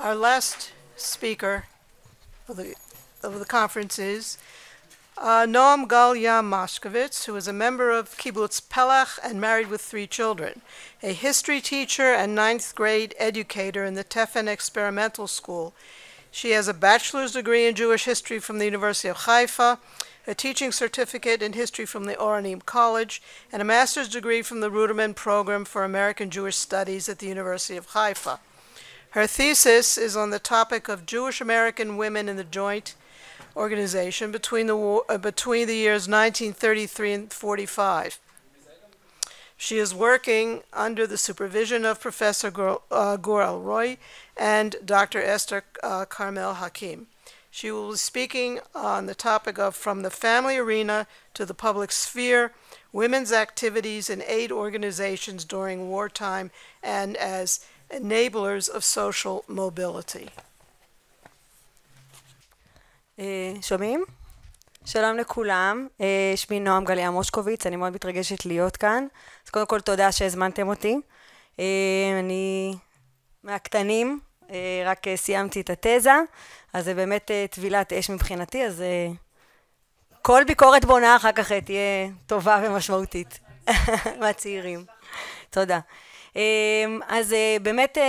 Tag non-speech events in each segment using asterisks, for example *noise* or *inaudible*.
Our last speaker of the, of the conference is uh, Noam Galia Moskowitz, who is a member of Kibbutz Pelach and married with three children, a history teacher and ninth grade educator in the Tefen Experimental School. She has a bachelor's degree in Jewish history from the University of Haifa, a teaching certificate in history from the Oranim College, and a master's degree from the Ruderman Program for American Jewish Studies at the University of Haifa. Her thesis is on the topic of Jewish American women in the joint organization between the, uh, between the years 1933 and 45. She is working under the supervision of Professor Gor, uh, Roy and Dr. Esther uh, Carmel Hakim. She will be speaking on the topic of From the Family Arena to the Public Sphere Women's Activities in Aid Organizations During Wartime and as enablers of social mobility. אה, שומעים? שלום לכולם, אה, שמי נועם גליה מושקוביץ, אני מאוד מתרגשת להיות כאן. אז קודם כל תודה שהזמנתם אותי. אה, אני מהקטנים, רק סיימתי את התזה, אז זה באמת טבילת אש מבחינתי, אז כל ביקורת בונה אחר כך תהיה טובה ומשמעותית. *laughs* מהצעירים. תודה. אמ, אז אה, באמת אה,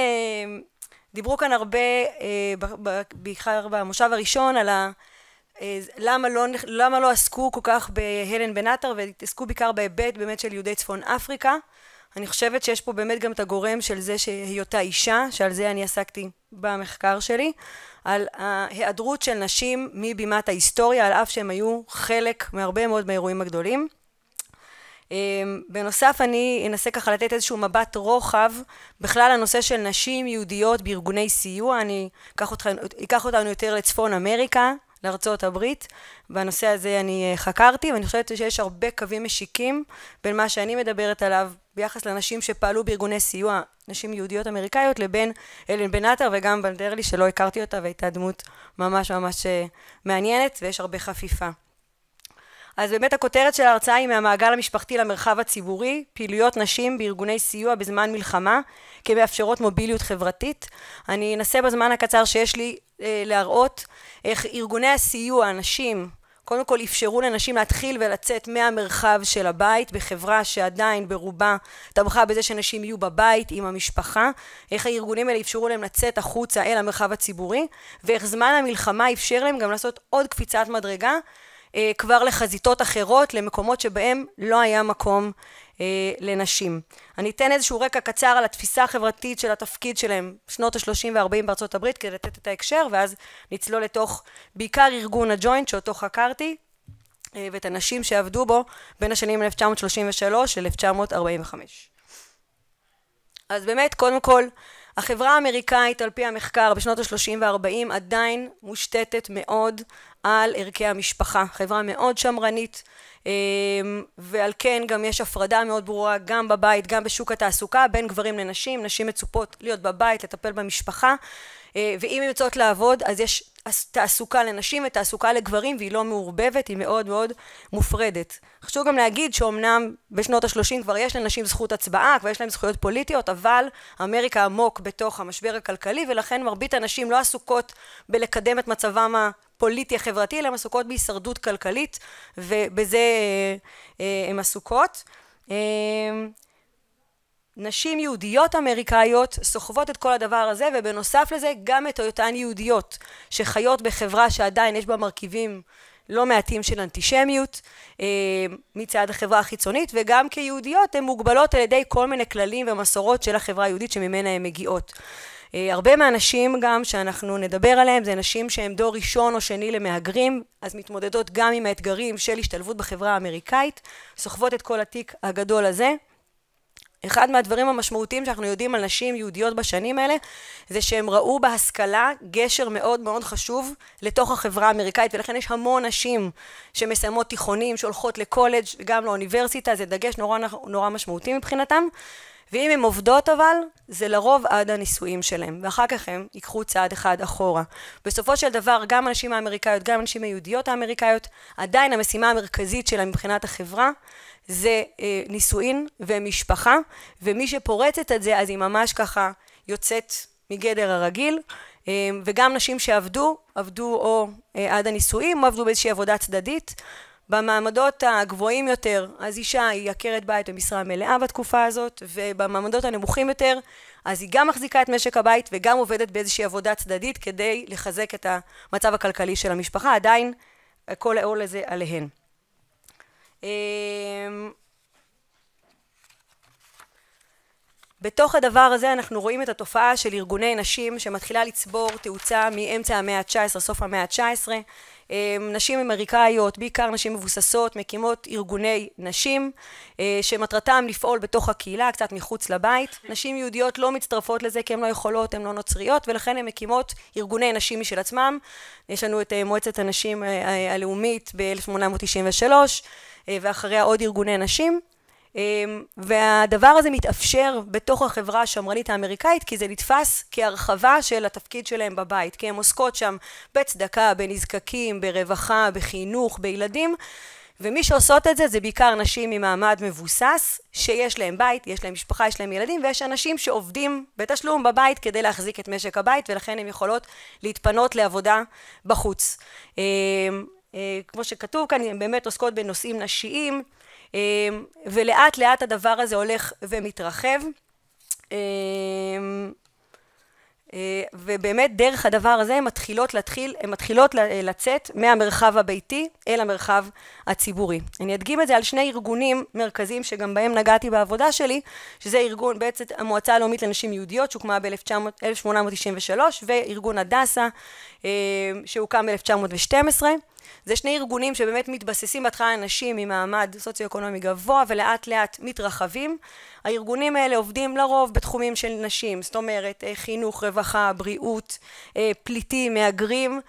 דיברו כאן הרבה, אה, בעיקר במושב הראשון, על ה... למה לא, למה לא עסקו כל כך בהלן בן עטר והתעסקו בעיקר בהיבט באמת של יהודי צפון אפריקה. אני חושבת שיש פה באמת גם את הגורם של זה שהיותה אישה, שעל זה אני עסקתי במחקר שלי, על ההיעדרות של נשים מבימת ההיסטוריה, על אף שהן היו חלק מהרבה מאוד מהאירועים הגדולים. אמ, בנוסף, אני אנסה ככה לתת איזשהו מבט רוחב בכלל הנושא של נשים יהודיות בארגוני סיוע. אני אקח, אותך, אקח אותנו יותר לצפון אמריקה, לארצות הברית. בנושא הזה אני אה, חקרתי, ואני חושבת שיש הרבה קווים משיקים בין מה שאני מדברת עליו ביחס לנשים שפעלו בארגוני סיוע, נשים יהודיות אמריקאיות, לבין אלן בן עטר וגם בנדרלי, שלא הכרתי אותה והייתה דמות ממש ממש אה, מעניינת, ויש הרבה חפיפה. אז באמת הכותרת של ההרצאה היא מהמעגל המשפחתי למרחב הציבורי, פעילויות נשים בארגוני סיוע בזמן מלחמה כמאפשרות מוביליות חברתית. אני אנסה בזמן הקצר שיש לי אה, להראות איך ארגוני הסיוע, הנשים, קודם כל אפשרו לנשים להתחיל ולצאת מהמרחב של הבית בחברה שעדיין ברובה תמכה בזה שנשים יהיו בבית עם המשפחה, איך הארגונים האלה אפשרו להם לצאת החוצה אל המרחב הציבורי, ואיך זמן המלחמה אפשר להם גם לעשות עוד קפיצת מדרגה אה, כבר לחזיתות אחרות, למקומות שבהם לא היה מקום אה, לנשים. אני אתן איזשהו רקע קצר על התפיסה החברתית של התפקיד שלהם, שנות ה-30 וה-40 בארצות הברית, כדי לתת את ההקשר, ואז נצלול לתוך בעיקר ארגון הג'וינט שאותו חקרתי, אה, ואת הנשים שעבדו בו בין השנים 1933 ל-1945. אז באמת, קודם כל, החברה האמריקאית על פי המחקר בשנות ה-30 וה-40 עדיין מושתתת מאוד על ערכי המשפחה, חברה מאוד שמרנית אה, ועל כן גם יש הפרדה מאוד ברורה גם בבית, גם בשוק התעסוקה בין גברים לנשים, נשים מצופות להיות בבית, לטפל במשפחה אה, ואם הן יוצאות לעבוד אז יש תעסוקה לנשים ותעסוקה לגברים והיא לא מעורבבת, היא מאוד מאוד מופרדת. חשוב גם להגיד שאומנם בשנות ה-30 כבר יש לנשים זכות הצבעה, כבר יש להן זכויות פוליטיות, אבל אמריקה עמוק בתוך המשבר הכלכלי ולכן מרבית הנשים לא עסוקות בלקדם את מצבם ה... פוליטי החברתי, אלא הן עסוקות בהישרדות כלכלית, ובזה אה, אה, הן עסוקות. אה, נשים יהודיות אמריקאיות סוחבות את כל הדבר הזה ובנוסף לזה גם את היותן יהודיות שחיות בחברה שעדיין יש בה מרכיבים לא מעטים של אנטישמיות אה, מצד החברה החיצונית וגם כיהודיות הן מוגבלות על ידי כל מיני כללים ומסורות של החברה היהודית שממנה הן מגיעות. אה, הרבה מהנשים גם שאנחנו נדבר עליהן זה נשים שהן דור ראשון או שני למהגרים אז מתמודדות גם עם האתגרים של השתלבות בחברה האמריקאית סוחבות את כל התיק הגדול הזה אחד מהדברים המשמעותיים שאנחנו יודעים על נשים יהודיות בשנים האלה, זה שהם ראו בהשכלה גשר מאוד מאוד חשוב לתוך החברה האמריקאית, ולכן יש המון נשים שמסיימות תיכונים, שהולכות לקולג', גם לאוניברסיטה, זה דגש נורא, נורא משמעותי מבחינתם. ואם הן עובדות אבל, זה לרוב עד הנישואים שלהם, ואחר כך הם ייקחו צעד אחד אחורה. בסופו של דבר, גם הנשים האמריקאיות, גם הנשים היהודיות האמריקאיות, עדיין המשימה המרכזית שלהם מבחינת החברה, זה אה, נישואין ומשפחה, ומי שפורצת את זה אז היא ממש ככה יוצאת מגדר הרגיל, אה, וגם נשים שעבדו, עבדו או אה, עד הנישואים עבדו באיזושהי עבודה צדדית. במעמדות הגבוהים יותר אז אישה היא עקרת בית במשרה מלאה בתקופה הזאת ובמעמדות הנמוכים יותר אז היא גם מחזיקה את משק הבית וגם עובדת באיזושהי עבודה צדדית כדי לחזק את המצב הכלכלי של המשפחה עדיין כל העול הזה עליהן אמ, בתוך הדבר הזה אנחנו רואים את התופעה של ארגוני נשים שמתחילה לצבור תאוצה מאמצע המאה ה-19, סוף המאה ה-19 אמ, נשים אמריקאיות, בעיקר נשים מבוססות, מקימות ארגוני נשים, אה, שמטרתם לפעול בתוך הקהילה, קצת מחוץ לבית. נשים יהודיות לא מצטרפות לזה כי הן לא יכולות, הן לא נוצריות, ולכן הן מקימות ארגוני נשים משל עצמם. יש לנו את אה, מועצת הנשים אה, הלאומית ב-1893, ואחריה עוד ארגוני נשים. אמ, והדבר הזה מתאפשר בתוך החברה השמרנית האמריקאית, כי זה נתפס כהרחבה של התפקיד שלהם בבית, כי הן עוסקות שם בצדקה, בנזקקים, ברווחה, בחינוך, בילדים. ומי שעושות את זה זה בעיקר נשים ממעמד מבוסס, שיש להם בית, יש להם משפחה, יש להם ילדים, ויש אנשים שעובדים בתשלום בבית כדי להחזיק את משק הבית, ולכן הן יכולות להתפנות לעבודה בחוץ. אמ, אה, כמו שכתוב כאן, הן באמת עוסקות בנושאים נשיים, אמ, ולאט לאט הדבר הזה הולך ומתרחב. אמ, אה, ובאמת דרך הדבר הזה הן מתחילות להתחיל, הן מתחילות לצאת מהמרחב הביתי אל המרחב הציבורי. אני אדגים את זה על שני ארגונים מרכזיים שגם בהם נגעתי בעבודה שלי, שזה ארגון בעצם המועצה הלאומית לנשים יהודיות שהוקמה ב-1893 וארגון הדסה אה, שהוקם ב-1912. זה שני ארגונים שבאמת מתבססים בהתחלה על נשים ממעמד סוציו-אקונומי גבוה ולאט לאט מתרחבים. הארגונים האלה עובדים לרוב בתחומים של נשים, זאת אומרת אה, חינוך, רווחה, בריאות, אה, פליטים, מהגרים.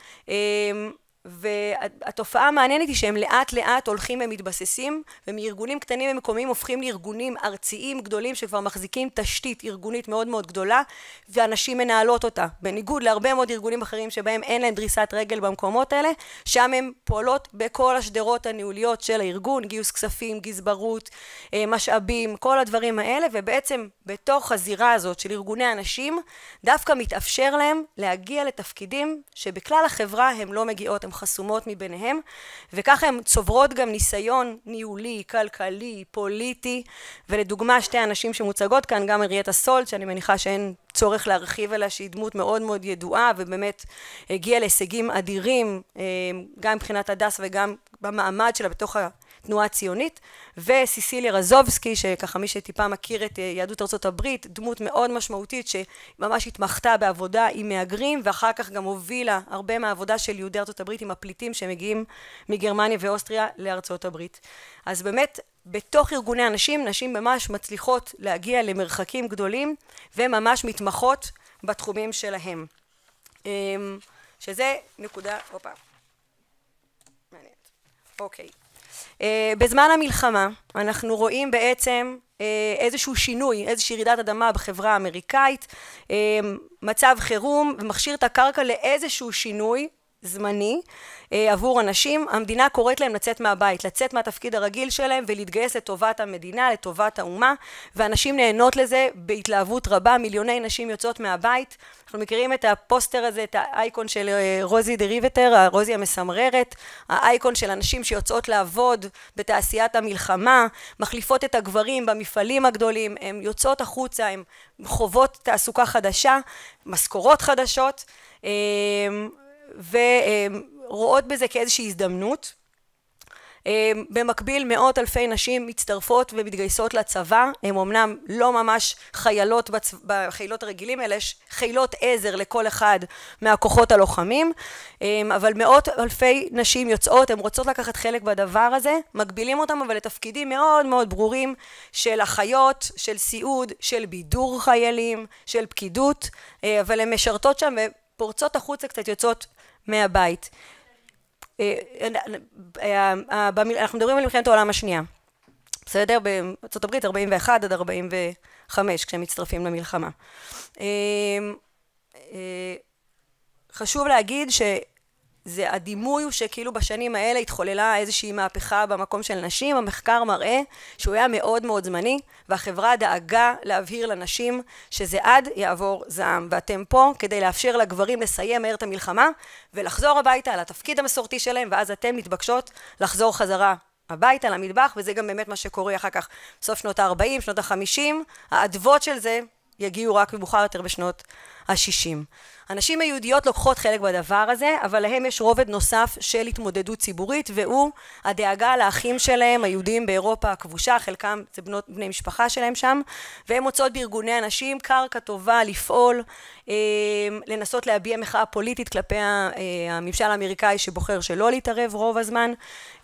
והתופעה המעניינת היא שהם לאט לאט הולכים ומתבססים ומארגונים קטנים ומקומיים הופכים לארגונים ארציים גדולים שכבר מחזיקים תשתית ארגונית מאוד מאוד גדולה ואנשים מנהלות אותה בניגוד להרבה מאוד ארגונים אחרים שבהם אין להם דריסת רגל במקומות האלה שם הם פועלות בכל השדרות הניהוליות של הארגון גיוס כספים גזברות אה, משאבים כל הדברים האלה ובעצם בתוך הזירה הזאת של ארגוני אנשים דווקא מתאפשר להם להגיע לתפקידים שבכלל החברה הם לא מגיעות הם חסומות מביניהם, וככה הן צוברות גם ניסיון ניהולי, כלכלי, פוליטי, ולדוגמה שתי הנשים שמוצגות כאן, גם אריאטה סולט, שאני מניחה שאין צורך להרחיב עליה, שהיא דמות מאוד מאוד ידועה, ובאמת הגיעה להישגים אדירים, אה, גם מבחינת הדס וגם במעמד שלה בתוך התנועה הציונית, וסיסיליה רזובסקי, שככה מי שטיפה מכיר את אה, יהדות ארצות הברית, דמות מאוד משמעותית שממש התמחתה בעבודה עם מהגרים, ואחר כך גם הובילה הרבה מהעבודה של יהודי ארצות הברית עם הפליטים שמגיעים מגרמניה ואוסטריה לארצות הברית. אז באמת בתוך ארגוני הנשים, נשים ממש מצליחות להגיע למרחקים גדולים וממש מתמחות בתחומים שלהם. אמ, שזה נקודה, הופה, מעניין, אוקיי. אה, בזמן המלחמה אנחנו רואים בעצם אה, איזשהו שינוי, איזושהי רעידת אדמה בחברה האמריקאית, אה, מצב חירום ומכשיר את הקרקע לאיזשהו שינוי זמני אה, עבור אנשים, המדינה קוראת להם לצאת מהבית, לצאת מהתפקיד הרגיל שלהם ולהתגייס לטובת המדינה, לטובת האומה, ואנשים נהנות לזה בהתלהבות רבה, מיליוני נשים יוצאות מהבית, אנחנו מכירים את הפוסטר הזה, את האייקון של אה, רוזי דה ריבטר, רוזי המסמררת, האייקון של הנשים שיוצאות לעבוד בתעשיית המלחמה, מחליפות את הגברים במפעלים הגדולים, הן יוצאות החוצה, הן חוות תעסוקה חדשה, משכורות חדשות, אה, ורואות בזה כאיזושהי הזדמנות. אה, במקביל מאות אלפי נשים מצטרפות ומתגייסות לצבא, הן אמנם לא ממש חיילות בחילות הרגילים, אלא יש חילות עזר לכל אחד מהכוחות הלוחמים, אה, אבל מאות אלפי נשים יוצאות, הן רוצות לקחת חלק בדבר הזה, מגבילים אותם אבל לתפקידים מאוד מאוד ברורים של אחיות, של סיעוד, של בידור חיילים, של פקידות, אה, אבל הן משרתות שם ופורצות החוצה קצת, יוצאות מהבית. אה, אה, אה, אנחנו מדברים על מלחמת העולם השנייה. בסדר? בארצות הברית 41 עד 45 כשהם מצטרפים למלחמה. חשוב להגיד ש... זה הדימוי הוא שכאילו בשנים האלה התחוללה איזושהי מהפכה במקום של נשים, המחקר מראה שהוא היה מאוד מאוד זמני והחברה דאגה להבהיר לנשים שזה עד יעבור זעם ואתם פה כדי לאפשר לגברים לסיים מהר את המלחמה ולחזור הביתה לתפקיד המסורתי שלהם ואז אתן מתבקשות לחזור חזרה הביתה למטבח וזה גם באמת מה שקורה אחר כך סוף שנות ה-40, שנות ה-50, האדוות של זה יגיעו רק מאוחר יותר בשנות ה-60. הנשים היהודיות לוקחות חלק בדבר הזה, אבל להם יש רובד נוסף של התמודדות ציבורית, והוא הדאגה לאחים שלהם, היהודים באירופה הכבושה, חלקם זה בנות, בני משפחה שלהם שם, והם מוצאות בארגוני הנשים קרקע טובה לפעול, אה, לנסות להביע מחאה פוליטית כלפי אה, הממשל האמריקאי שבוחר שלא להתערב רוב הזמן,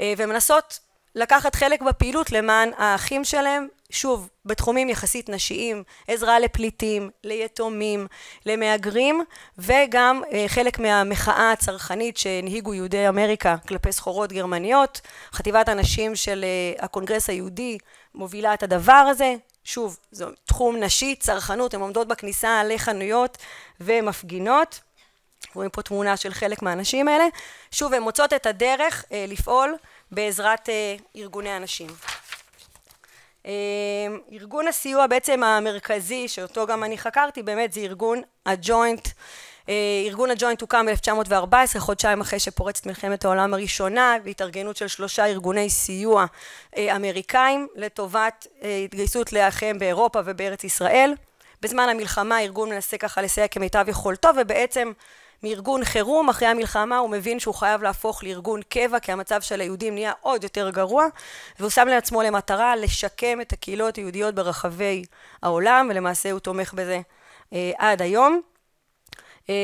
אה, ומנסות לקחת חלק בפעילות למען האחים שלהם שוב, בתחומים יחסית נשיים, עזרה לפליטים, ליתומים, למהגרים, וגם אה, חלק מהמחאה הצרכנית שהנהיגו יהודי אמריקה כלפי סחורות גרמניות. חטיבת הנשים של אה, הקונגרס היהודי מובילה את הדבר הזה. שוב, זה תחום נשי, צרכנות, הן עומדות בכניסה לחנויות ומפגינות. רואים פה תמונה של חלק מהאנשים האלה. שוב, הן מוצאות את הדרך אה, לפעול בעזרת ארגוני הנשים. אמ, ארגון הסיוע בעצם המרכזי שאותו גם אני חקרתי באמת זה ארגון הג'וינט אה, ארגון הג'וינט הוקם ב-1914, חודשיים אחרי שפורצת מלחמת העולם הראשונה, והתארגנות של שלושה ארגוני סיוע אה, אמריקאים לטובת אה, התגייסות לאחיהם באירופה ובארץ ישראל. בזמן המלחמה הארגון מנסה ככה לסייע כמיטב יכולתו ובעצם מארגון חירום אחרי המלחמה הוא מבין שהוא חייב להפוך לארגון קבע כי המצב של היהודים נהיה עוד יותר גרוע והוא שם לעצמו למטרה לשקם את הקהילות היהודיות ברחבי העולם ולמעשה הוא תומך בזה אה, עד היום. אה,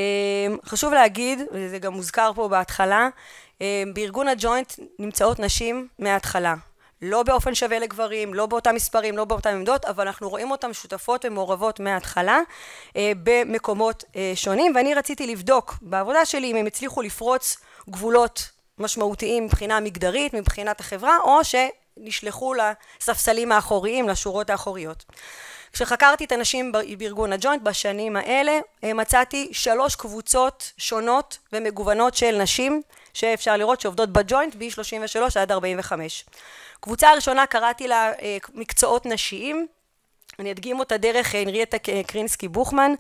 חשוב להגיד וזה גם מוזכר פה בהתחלה אה, בארגון הג'וינט נמצאות נשים מההתחלה לא באופן שווה לגברים, לא באותם מספרים, לא באותן עמדות, אבל אנחנו רואים אותן שותפות ומעורבות מההתחלה אה, במקומות אה, שונים, ואני רציתי לבדוק בעבודה שלי אם הם הצליחו לפרוץ גבולות משמעותיים מבחינה מגדרית, מבחינת החברה, או שנשלחו לספסלים האחוריים, לשורות האחוריות. כשחקרתי את הנשים בארגון הג'וינט בשנים האלה, אה, מצאתי שלוש קבוצות שונות ומגוונות של נשים שאפשר לראות שעובדות בג'וינט ב-33 עד 45. קבוצה הראשונה קראתי לה אה, מקצועות נשיים. אני אדגים אותה דרך הנריאטה אה, אה, קרינסקי בוכמן.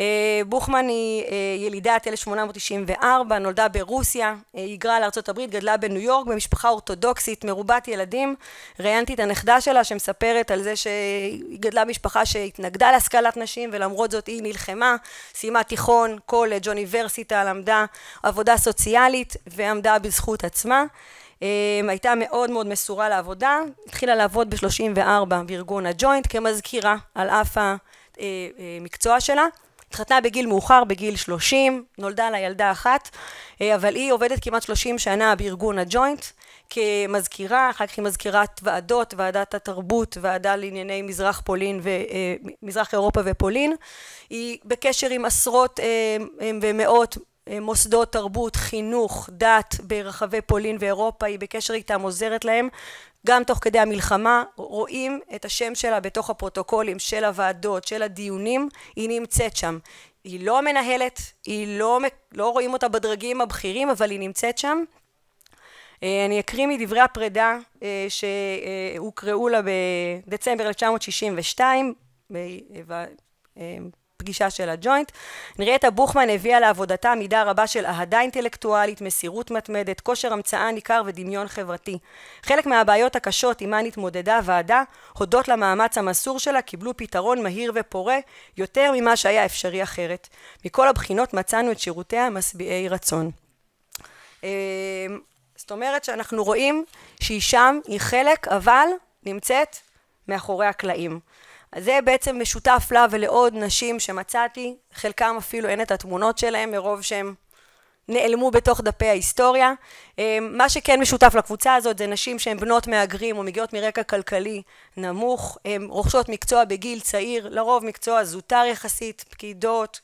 אה, בוכמן היא ילידת 1894, נולדה ברוסיה, היגרה לארה"ב, גדלה בניו יורק במשפחה אורתודוקסית מרובת ילדים. ראיינתי את הנכדה שלה שמספרת על זה שהיא גדלה במשפחה שהתנגדה להשכלת נשים ולמרות זאת היא נלחמה, סיימה תיכון, קולג', אוניברסיטה, למדה עבודה סוציאלית ועמדה בזכות עצמה. אמ, הייתה מאוד מאוד מסורה לעבודה, התחילה לעבוד ב-34 בארגון הג'וינט כמזכירה על אף המקצוע אה, אה, שלה. התחתנה בגיל מאוחר, בגיל 30, נולדה לה ילדה אחת, אה, אבל היא עובדת כמעט 30 שנה בארגון הג'וינט כמזכירה, אחר כך היא מזכירת ועדות, ועדת התרבות, ועדה לענייני מזרח פולין ומזרח אירופה ופולין. היא בקשר עם עשרות ומאות אה, מוסדות תרבות, חינוך, דת ברחבי פולין ואירופה, היא בקשר איתם, עוזרת להם. גם תוך כדי המלחמה רואים את השם שלה בתוך הפרוטוקולים של הוועדות, של הדיונים, היא נמצאת שם. היא לא מנהלת, היא לא, לא רואים אותה בדרגים הבכירים, אבל היא נמצאת שם. אה, אני אקריא מדברי הפרידה אה, שהוקראו לה בדצמבר 1962, פגישה של הג'וינט. נריאטה בוכמן הביאה לעבודתה מידה רבה של אהדה אינטלקטואלית, מסירות מתמדת, כושר המצאה ניכר ודמיון חברתי. חלק מהבעיות הקשות עימן התמודדה הוועדה, הודות למאמץ המסור שלה, קיבלו פתרון מהיר ופורה, יותר ממה שהיה אפשרי אחרת. מכל הבחינות מצאנו את שירותיה משביעי רצון. אה, זאת אומרת שאנחנו רואים שהיא שם, היא חלק, אבל נמצאת מאחורי הקלעים. אז זה בעצם משותף לה ולעוד נשים שמצאתי, חלקם אפילו אין את התמונות שלהם מרוב שהם נעלמו בתוך דפי ההיסטוריה. אמ, מה שכן משותף לקבוצה הזאת זה נשים שהן בנות מהגרים או מגיעות מרקע כלכלי נמוך, הן רוכשות מקצוע בגיל צעיר, לרוב מקצוע זוטר יחסית, פקידות,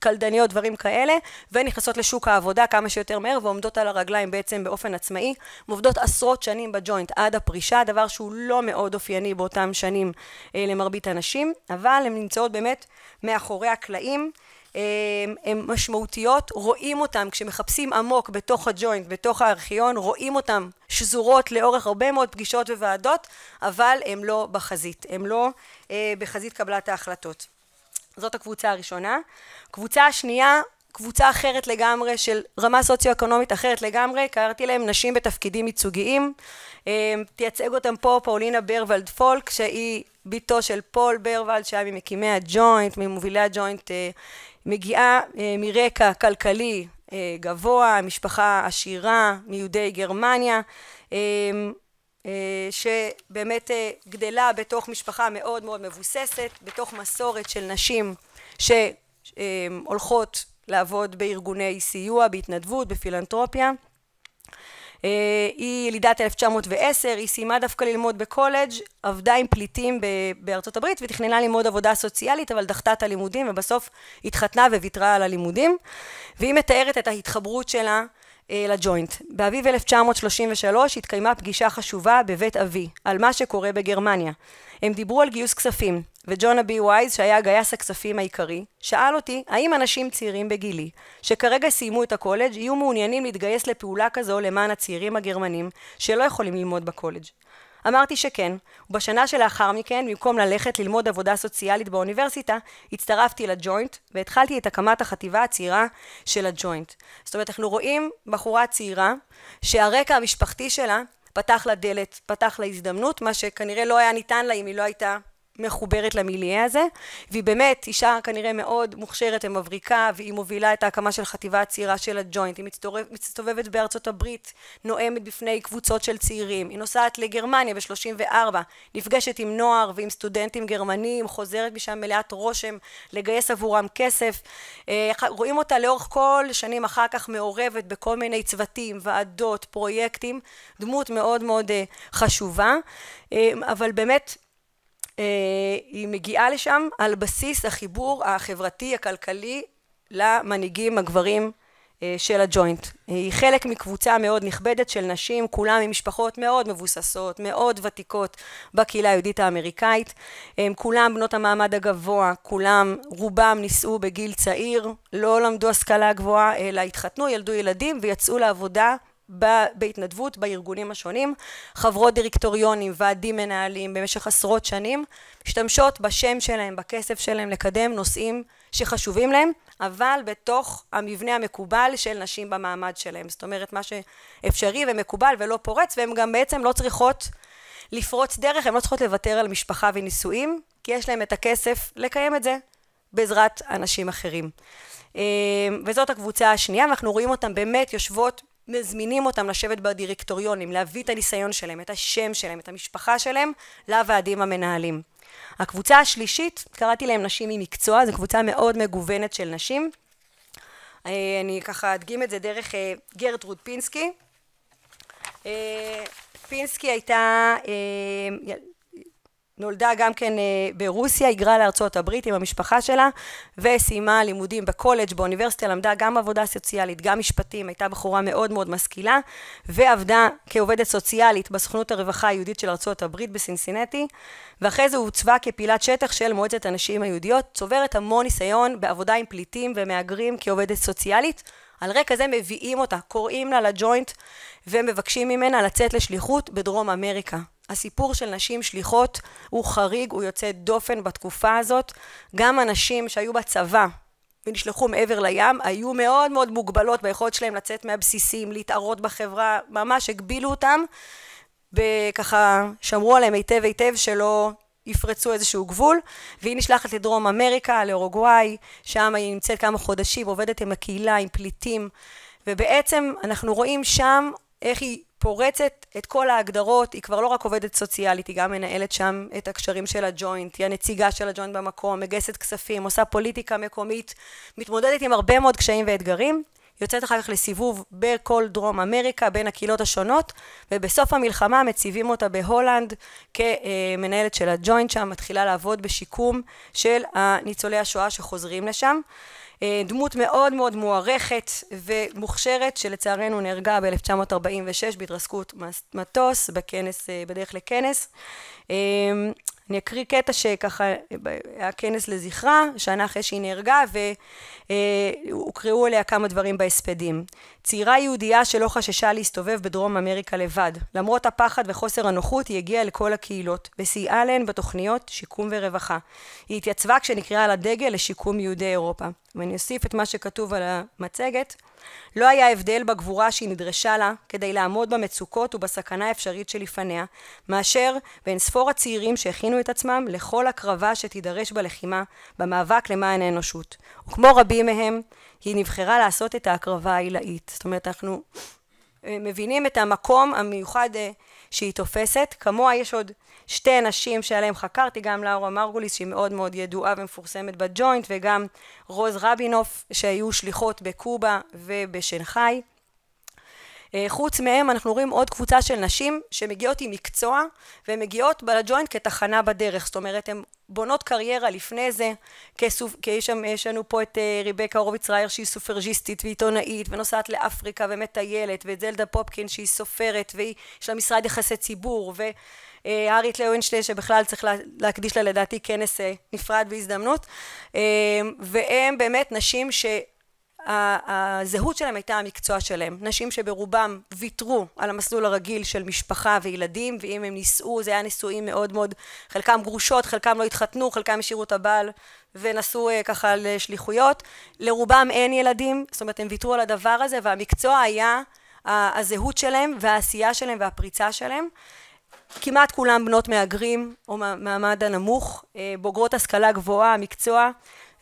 קלדניות, דברים כאלה, ונכנסות לשוק העבודה כמה שיותר מהר ועומדות על הרגליים בעצם באופן עצמאי. עובדות עשרות שנים בג'וינט עד הפרישה, דבר שהוא לא מאוד אופייני באותם שנים אה, למרבית הנשים, אבל הן נמצאות באמת מאחורי הקלעים. אה, הן משמעותיות, רואים אותן כשמחפשים עמוק בתוך הג'וינט, בתוך הארכיון, רואים אותן שזורות לאורך הרבה מאוד פגישות וועדות, אבל הן לא בחזית, הן לא אה, בחזית קבלת ההחלטות. זאת הקבוצה הראשונה. קבוצה השנייה, קבוצה אחרת לגמרי של רמה סוציו-אקונומית אחרת לגמרי, קראתי להם נשים בתפקידים ייצוגיים. אה, תייצג אותם פה פאולינה ברוולד פולק, שהיא בתו של פול ברוולד, שהיה ממקימי הג'וינט, ממובילי הג'וינט, אה, מגיעה אה, מרקע כלכלי גבוה, משפחה עשירה מיהודי גרמניה. אה, שבאמת אה, גדלה בתוך משפחה מאוד מאוד מבוססת, בתוך מסורת של נשים שהולכות אה, לעבוד בארגוני סיוע, בהתנדבות, בפילנטרופיה. היא ילידת 1910, היא סיימה דווקא ללמוד בקולג', עבדה עם פליטים בארצות הברית ותכננה ללמוד עבודה סוציאלית, אבל דחתה את הלימודים ובסוף התחתנה וויתרה על הלימודים. והיא מתארת את ההתחברות שלה אה, לג'וינט. באביב 1933 התקיימה פגישה חשובה בבית אבי, על מה שקורה בגרמניה. הם דיברו על גיוס כספים, וג'ון הבי וייז, שהיה גייס הכספים העיקרי, שאל אותי האם אנשים צעירים בגילי, שכרגע סיימו את הקולג', יהיו מעוניינים להתגייס לפעולה כזו למען הצעירים הגרמנים, שלא יכולים ללמוד בקולג'. אמרתי שכן, ובשנה שלאחר מכן, במקום ללכת ללמוד עבודה סוציאלית באוניברסיטה, הצטרפתי לג'וינט, והתחלתי את הקמת החטיבה הצעירה של הג'וינט. זאת אומרת, אנחנו רואים בחורה צעירה, שהרקע המשפחתי שלה פתח לה דלת, פתח לה הזדמנות, מה שכנראה לא היה ניתן לה אם היא לא הייתה מחוברת למיליה הזה, והיא באמת אישה כנראה מאוד מוכשרת ומבריקה, והיא מובילה את ההקמה של חטיבה הצעירה של הג'וינט, היא מסתובבת בארצות הברית, נואמת בפני קבוצות של צעירים, היא נוסעת לגרמניה ב-34, נפגשת עם נוער ועם סטודנטים גרמנים, חוזרת משם מלאת רושם לגייס עבורם כסף, אה, רואים אותה לאורך כל שנים אחר כך מעורבת בכל מיני צוותים, ועדות, פרויקטים, דמות מאוד מאוד אה, חשובה, אה, אבל באמת אה, היא מגיעה לשם על בסיס החיבור החברתי הכלכלי למנהיגים הגברים אה, של הג'וינט. היא חלק מקבוצה מאוד נכבדת של נשים, כולם משפחות מאוד מבוססות, מאוד ותיקות בקהילה היהודית האמריקאית. אה, הם כולם בנות המעמד הגבוה, כולם, רובם נישאו בגיל צעיר, לא למדו השכלה גבוהה, אלא התחתנו, ילדו ילדים ויצאו לעבודה בהתנדבות בארגונים השונים, חברות דירקטוריונים, ועדים מנהלים במשך עשרות שנים, משתמשות בשם שלהם, בכסף שלהם, לקדם נושאים שחשובים להם, אבל בתוך המבנה המקובל של נשים במעמד שלהם. זאת אומרת, מה שאפשרי ומקובל ולא פורץ, והן גם בעצם לא צריכות לפרוץ דרך, הן לא צריכות לוותר על משפחה ונישואים, כי יש להן את הכסף לקיים את זה בעזרת אנשים אחרים. אה, וזאת הקבוצה השנייה, ואנחנו רואים אותן באמת יושבות מזמינים אותם לשבת בדירקטוריונים, להביא את הניסיון שלהם, את השם שלהם, את המשפחה שלהם, לוועדים המנהלים. הקבוצה השלישית, קראתי להם נשים עם מקצוע, זו קבוצה מאוד מגוונת של נשים. אה, אני ככה אדגים את זה דרך אה, גרטרוד פינסקי. אה, פינסקי הייתה נולדה גם כן אה, ברוסיה, היגרה לארצות הברית עם המשפחה שלה, וסיימה לימודים בקולג', באוניברסיטה, למדה גם עבודה סוציאלית, גם משפטים, הייתה בחורה מאוד מאוד משכילה, ועבדה כעובדת סוציאלית בסוכנות הרווחה היהודית של ארצות הברית בסינסינטי, ואחרי זה הוצבה כפעילת שטח של מועצת הנשים היהודיות, צוברת המון ניסיון בעבודה עם פליטים ומהגרים כעובדת סוציאלית. על רקע זה מביאים אותה, קוראים לה לג'וינט ומבקשים ממנה לצאת לשליחות בדרום אמריקה. הסיפור של נשים שליחות הוא חריג, הוא יוצא דופן בתקופה הזאת. גם הנשים שהיו בצבא ונשלחו מעבר לים, היו מאוד מאוד מוגבלות ביכולת שלהם לצאת מהבסיסים, להתערות בחברה, ממש הגבילו אותם, וככה שמרו עליהם היטב היטב שלא יפרצו איזשהו גבול, והיא נשלחת לדרום אמריקה, לאורוגוואי, שם היא נמצאת כמה חודשים, עובדת עם הקהילה, עם פליטים, ובעצם אנחנו רואים שם איך היא פורצת את כל ההגדרות, היא כבר לא רק עובדת סוציאלית, היא גם מנהלת שם את הקשרים של הג'וינט, היא הנציגה של הג'וינט במקום, מגייסת כספים, עושה פוליטיקה מקומית, מתמודדת עם הרבה מאוד קשיים ואתגרים, יוצאת אחר כך לסיבוב בכל דרום אמריקה, בין הקהילות השונות, ובסוף המלחמה מציבים אותה בהולנד כמנהלת של הג'וינט שם, מתחילה לעבוד בשיקום של הניצולי השואה שחוזרים לשם. אה, דמות מאוד מאוד מוערכת ומוכשרת שלצערנו נהרגה ב-1946 בהתרסקות מטוס בכנס, אה, בדרך לכנס אה, אני אקריא קטע שככה היה כנס לזכרה, שנה אחרי שהיא נהרגה, והוקראו עליה כמה דברים בהספדים. צעירה יהודייה שלא חששה להסתובב בדרום אמריקה לבד. למרות הפחד וחוסר הנוחות, היא הגיעה לכל הקהילות, וסייעה להן בתוכניות שיקום ורווחה. היא התייצבה כשנקראה לדגל לשיקום יהודי אירופה. ואני אוסיף את מה שכתוב על המצגת. לא היה הבדל בגבורה שהיא נדרשה לה כדי לעמוד במצוקות ובסכנה האפשרית שלפניה, מאשר בין ספור הצעירים שהכינו את עצמם לכל הקרבה שתידרש בלחימה, במאבק למען האנושות. וכמו רבים מהם, היא נבחרה לעשות את ההקרבה העילאית. זאת אומרת, אנחנו אה, מבינים את המקום המיוחד אה, שהיא תופסת. כמוה יש עוד שתי נשים שעליהן חקרתי, גם לאורה מרגוליס שהיא מאוד מאוד ידועה ומפורסמת בג'וינט, וגם רוז רבינוף שהיו שליחות בקובה ובשנגחאי. אה, חוץ מהם אנחנו רואים עוד קבוצה של נשים שמגיעות עם מקצוע והן מגיעות לג'וינט כתחנה בדרך, זאת אומרת הן בונות קריירה לפני זה, כסופ... יש, יש לנו פה את אה, ריבקה הורוביץ רייר שהיא סופרג'יסטית ועיתונאית ונוסעת לאפריקה ומטיילת ואת זלדה פופקין שהיא סופרת ויש לה משרד יחסי ציבור ו... אה, הארית לאוינשטיין שבכלל צריך להקדיש לה לדעתי כנס נפרד בהזדמנות והם באמת נשים ש... הזהות שלהם הייתה המקצוע שלהם. נשים שברובם ויתרו על המסלול הרגיל של משפחה וילדים, ואם הם נישאו, זה היה נישואים מאוד מאוד, חלקם גרושות, חלקם לא התחתנו, חלקם השאירו את הבעל ונסעו אה, ככה לשליחויות. לרובם אין ילדים, זאת אומרת הם ויתרו על הדבר הזה, והמקצוע היה הזהות שלהם והעשייה שלהם והפריצה שלהם. כמעט כולם בנות מהגרים או מעמד הנמוך, אה, בוגרות השכלה גבוהה, מקצוע.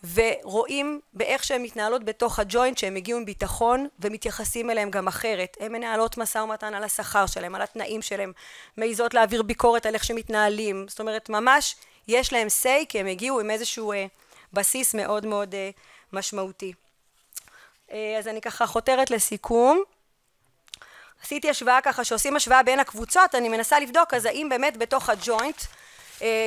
ורואים באיך שהן מתנהלות בתוך הג'וינט שהן הגיעו עם ביטחון ומתייחסים אליהן גם אחרת. הן מנהלות משא ומתן על השכר שלהן, על התנאים שלהן, מעיזות להעביר ביקורת על איך שמתנהלים, זאת אומרת ממש יש להן say כי הן הגיעו עם איזשהו אה, בסיס מאוד מאוד אה, משמעותי. אה, אז אני ככה חותרת לסיכום. עשיתי השוואה ככה שעושים השוואה בין הקבוצות, אני מנסה לבדוק אז האם באמת בתוך הג'וינט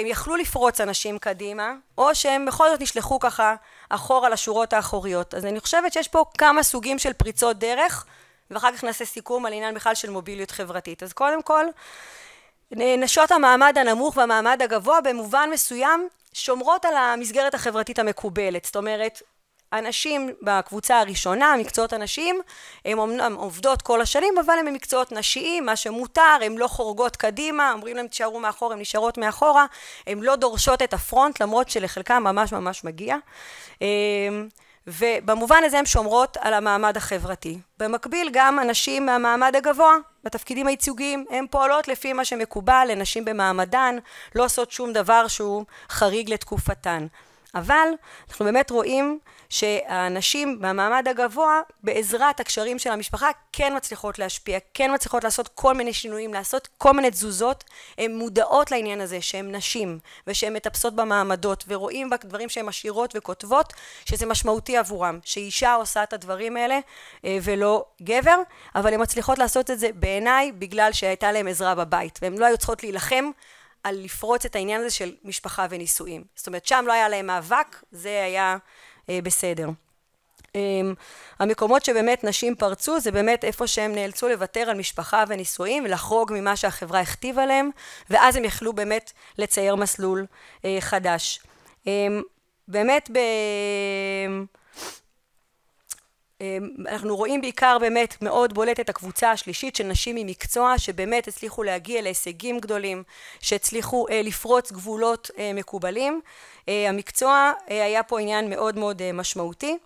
יכלו לפרוץ אנשים קדימה, או שהם בכל זאת נשלחו ככה אחורה לשורות האחוריות. אז אני חושבת שיש פה כמה סוגים של פריצות דרך, ואחר כך נעשה סיכום על עניין בכלל של מוביליות חברתית. אז קודם כל, נשות המעמד הנמוך והמעמד הגבוה במובן מסוים שומרות על המסגרת החברתית המקובלת. זאת אומרת, הנשים בקבוצה הראשונה, מקצועות הנשים, הן אמנם עובדות כל השנים, אבל הן מקצועות נשיים, מה שמותר, הן לא חורגות קדימה, אומרים להן תישארו מאחור, הן נשארות מאחורה, הן לא דורשות את הפרונט, למרות שלחלקן ממש ממש מגיע. אמ, ובמובן הזה הן שומרות על המעמד החברתי. במקביל גם הנשים מהמעמד הגבוה, בתפקידים הייצוגיים, הן פועלות לפי מה שמקובל לנשים במעמדן, לא עושות שום דבר שהוא חריג לתקופתן. אבל אנחנו באמת רואים שהנשים במעמד הגבוה, בעזרת הקשרים של המשפחה, כן מצליחות להשפיע, כן מצליחות לעשות כל מיני שינויים, לעשות כל מיני תזוזות. הן מודעות לעניין הזה שהן נשים, ושהן מטפסות במעמדות, ורואים בדברים שהן משאירות וכותבות, שזה משמעותי עבורם, שאישה עושה את הדברים האלה אה, ולא גבר, אבל הן מצליחות לעשות את זה בעיניי בגלל שהייתה להן עזרה בבית, והן לא היו צריכות להילחם על לפרוץ את העניין הזה של משפחה ונישואים. זאת אומרת, שם לא היה להם מאבק, זה היה אה, בסדר. אה, המקומות שבאמת נשים פרצו זה באמת איפה שהם נאלצו לוותר על משפחה ונישואים לחרוג ממה שהחברה הכתיבה להם ואז הם יכלו באמת לצייר מסלול אה, חדש. אה, באמת ב... אמ, אנחנו רואים בעיקר באמת מאוד בולט את הקבוצה השלישית של נשים ממקצוע שבאמת הצליחו להגיע להישגים גדולים, שהצליחו אה, לפרוץ גבולות אה, מקובלים. אה, המקצוע היה פה עניין מאוד מאוד משמעותי.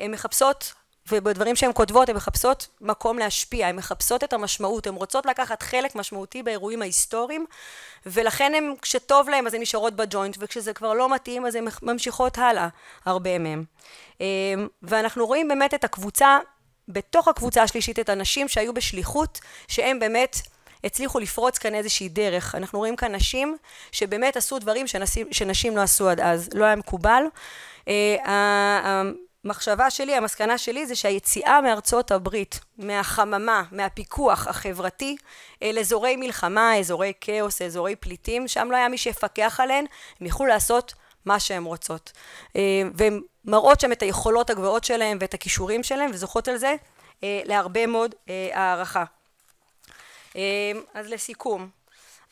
הן מחפשות ובדברים שהן כותבות הן מחפשות מקום להשפיע, הן מחפשות את המשמעות, הן רוצות לקחת חלק משמעותי באירועים ההיסטוריים ולכן הן, כשטוב להן אז הן נשארות בג'וינט וכשזה כבר לא מתאים אז הן ממשיכות הלאה, הרבה מהן. אמ, ואנחנו רואים באמת את הקבוצה, בתוך הקבוצה השלישית את הנשים שהיו בשליחות, שהן באמת הצליחו לפרוץ כאן איזושהי דרך. אנחנו רואים כאן נשים שבאמת עשו דברים שנשים, שנשים לא עשו עד אז, לא היה מקובל. אה, המחשבה שלי, המסקנה שלי זה שהיציאה מארצות הברית, מהחממה, מהפיקוח החברתי, אל אה, אזורי מלחמה, אזורי כאוס, אזורי פליטים, שם לא היה מי שיפקח עליהן, הם יוכלו לעשות מה שהן רוצות. אה, והן מראות שם את היכולות הגבוהות שלהן ואת הכישורים שלהן, וזוכות על זה אה, להרבה מאוד הערכה. אז לסיכום,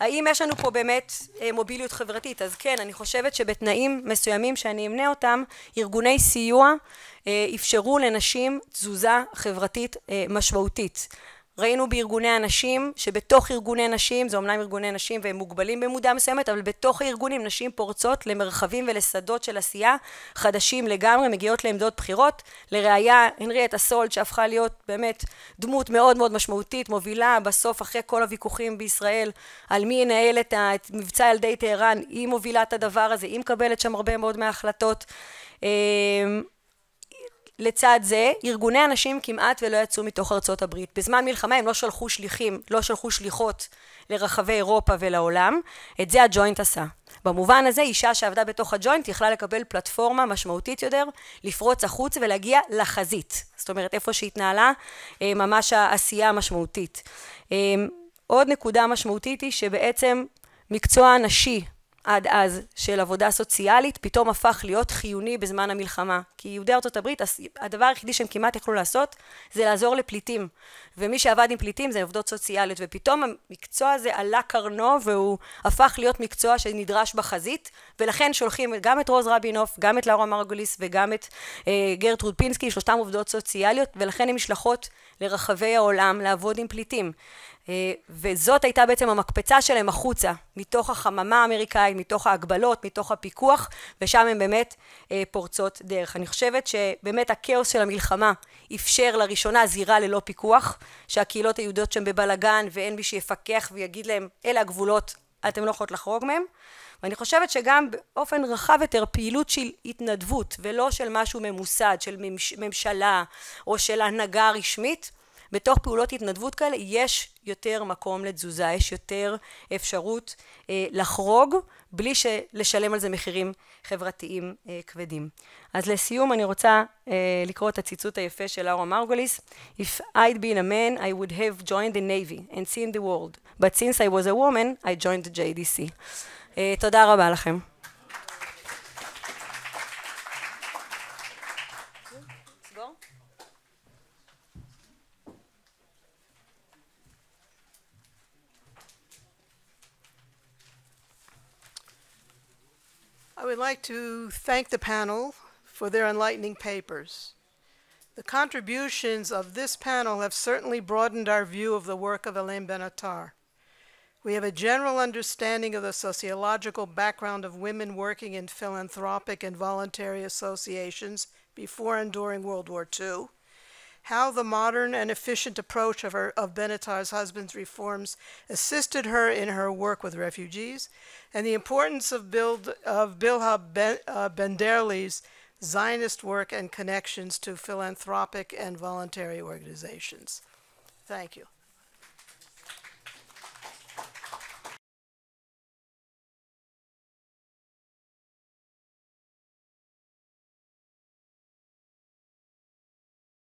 האם יש לנו פה באמת אה, מוביליות חברתית? אז כן, אני חושבת שבתנאים מסוימים שאני אמנה אותם, ארגוני סיוע אה, אפשרו לנשים תזוזה חברתית אה, משמעותית. ראינו בארגוני הנשים, שבתוך ארגוני נשים, זה אומנם ארגוני נשים והם מוגבלים במודעה מסוימת, אבל בתוך הארגונים נשים פורצות למרחבים ולשדות של עשייה חדשים לגמרי, מגיעות לעמדות בחירות. לראיה, הנרייטה סולד שהפכה להיות באמת דמות מאוד מאוד משמעותית, מובילה בסוף אחרי כל הוויכוחים בישראל על מי ינהל את, את מבצע ילדי טהרן, היא מובילה את הדבר הזה, היא מקבלת שם הרבה מאוד מההחלטות. אמ, לצד זה, ארגוני הנשים כמעט ולא יצאו מתוך ארצות הברית. בזמן מלחמה הם לא שלחו שליחים, לא שלחו שליחות לרחבי אירופה ולעולם. את זה הג'וינט עשה. במובן הזה, אישה שעבדה בתוך הג'וינט יכלה לקבל פלטפורמה משמעותית יותר, לפרוץ החוץ ולהגיע לחזית. זאת אומרת, איפה שהתנהלה אה, ממש העשייה המשמעותית. אה, עוד נקודה משמעותית היא שבעצם מקצוע נשי עד אז של עבודה סוציאלית פתאום הפך להיות חיוני בזמן המלחמה. כי יהודי ארצות הברית, הדבר היחידי שהם כמעט יכלו לעשות זה לעזור לפליטים. ומי שעבד עם פליטים זה עובדות סוציאליות. ופתאום המקצוע הזה עלה קרנו והוא הפך להיות מקצוע שנדרש בחזית, ולכן שולחים גם את רוז רבינוף, גם את לאורה מרגוליס וגם את אה, גרטרוד פינסקי, שלושתם עובדות סוציאליות, ולכן הן נשלחות לרחבי העולם לעבוד עם פליטים. אה, וזאת הייתה בעצם המקפצה שלהם החוצה, מתוך החממה האמריקאית, מתוך ההגבלות, מתוך הפיקוח, ושם הן באמת אה, פורצות דרך. אני חושבת שבאמת הכאוס של המלחמה אפשר לראשונה זירה ללא פיקוח, שהקהילות היהודיות שם בבלגן ואין מי שיפקח ויגיד להם, אלה הגבולות, אתם לא יכולות לחרוג מהם. ואני חושבת שגם באופן רחב יותר פעילות של התנדבות ולא של משהו ממוסד, של ממשלה או של הנהגה רשמית, בתוך פעולות התנדבות כאלה יש יותר מקום לתזוזה, יש יותר אפשרות אה, לחרוג בלי לשלם על זה מחירים חברתיים אה, כבדים. אז לסיום אני רוצה אה, לקרוא את הציטוט היפה של לאורה מרגוליס: If I'd been a man I would have joined the navy and seen the world, but since I was a woman I joined the JDC. אה, תודה רבה לכם. I would like to thank the panel for their enlightening papers. The contributions of this panel have certainly broadened our view of the work of Elaine Benatar. We have a general understanding of the sociological background of women working in philanthropic and voluntary associations before and during World War II how the modern and efficient approach of, her, of husband's reforms assisted her in her work with refugees, and the importance of, Bild, of Bilha ben, uh, Benderli's Zionist work and connections to philanthropic and voluntary organizations. Thank you.